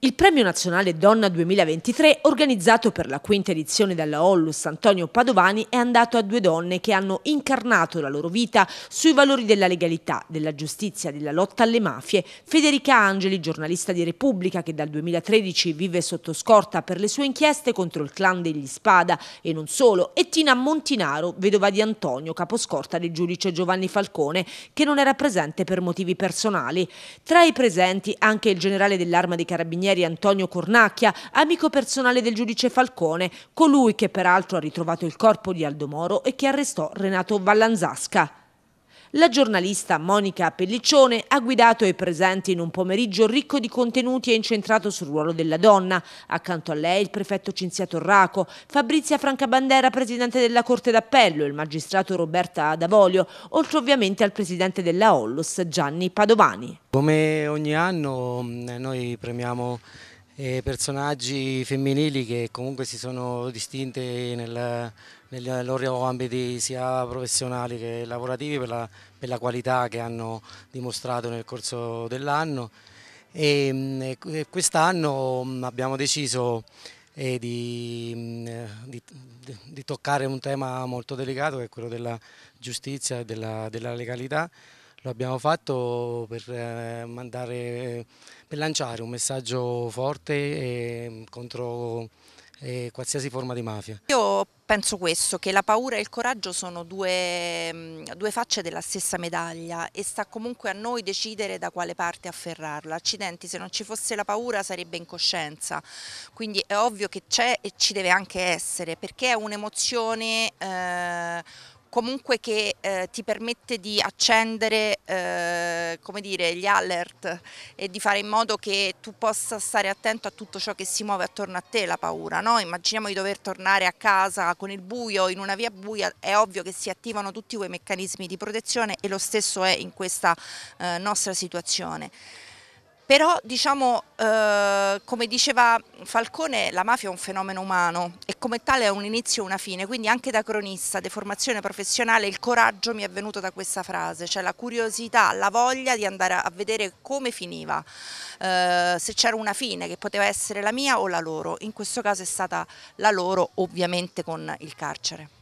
Il Premio Nazionale Donna 2023, organizzato per la quinta edizione dalla Ollus Antonio Padovani, è andato a due donne che hanno incarnato la loro vita sui valori della legalità, della giustizia, della lotta alle mafie. Federica Angeli, giornalista di Repubblica che dal 2013 vive sotto scorta per le sue inchieste contro il clan degli Spada e non solo, e Tina Montinaro, vedova di Antonio, caposcorta del giudice Giovanni Falcone, che non era presente per motivi personali. Tra i presenti anche il generale dell'arma dei carabinieri carabinieri Antonio Cornacchia, amico personale del giudice Falcone, colui che peraltro ha ritrovato il corpo di Aldo Moro e che arrestò Renato Vallanzasca. La giornalista Monica Pelliccione ha guidato e presente in un pomeriggio ricco di contenuti e incentrato sul ruolo della donna. Accanto a lei il prefetto Cinzia Torraco, Fabrizia Francabandera, presidente della Corte d'Appello, il magistrato Roberta Davolio, oltre ovviamente al presidente della Ollos Gianni Padovani. Come ogni anno mm, noi premiamo eh, personaggi femminili che comunque si sono distinte nel, nel loro ambiti sia professionali che lavorativi per la, per la qualità che hanno dimostrato nel corso dell'anno e, mm, quest'anno mm, abbiamo deciso eh, mm, di, di, di, toccare un tema molto delicato che è quello della giustizia e della, della legalità lo abbiamo fatto per, eh, mandare, per lanciare un messaggio forte ehm, contro eh, qualsiasi forma di mafia. Io penso questo, che la paura e il coraggio sono due, mm, due, facce della stessa medaglia e sta comunque a noi decidere da quale parte afferrarla. Accidenti, se non ci fosse la paura sarebbe incoscienza, quindi è ovvio che c'è e ci deve anche essere, perché è un'emozione... Eh, comunque che eh, ti permette di accendere eh, dire, gli alert e di fare in modo che tu possa stare attento a tutto ciò che si muove attorno a te, la paura. No? Immaginiamo di dover tornare a casa con il buio, in una via buia, è ovvio che si attivano tutti quei meccanismi di protezione e lo stesso è in questa eh, nostra situazione però diciamo, eh, come diceva Falcone, la mafia è un fenomeno umano e come tale ha un inizio e una fine, quindi anche da cronista deformazione professionale il coraggio mi è venuto da questa frase, cioè la curiosità, la voglia di andare a vedere come finiva, eh, se c'era una fine che poteva essere la mia o la loro, in questo caso è stata la loro ovviamente con il carcere.